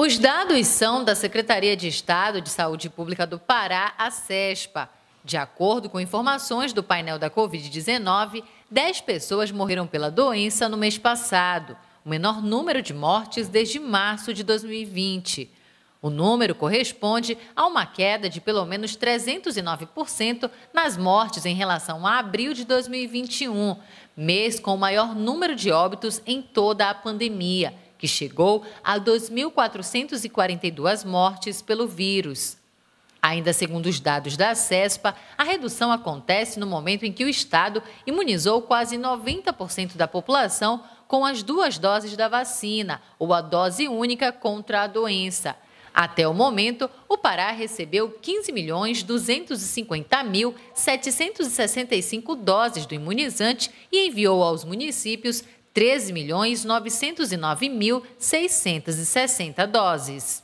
Os dados são da Secretaria de Estado de Saúde Pública do Pará, a SESPA. De acordo com informações do painel da Covid-19, 10 pessoas morreram pela doença no mês passado, o menor número de mortes desde março de 2020. O número corresponde a uma queda de pelo menos 309% nas mortes em relação a abril de 2021, mês com o maior número de óbitos em toda a pandemia que chegou a 2.442 mortes pelo vírus. Ainda segundo os dados da CESPA, a redução acontece no momento em que o Estado imunizou quase 90% da população com as duas doses da vacina ou a dose única contra a doença. Até o momento, o Pará recebeu 15.250.765 doses do imunizante e enviou aos municípios 13.909.660 doses.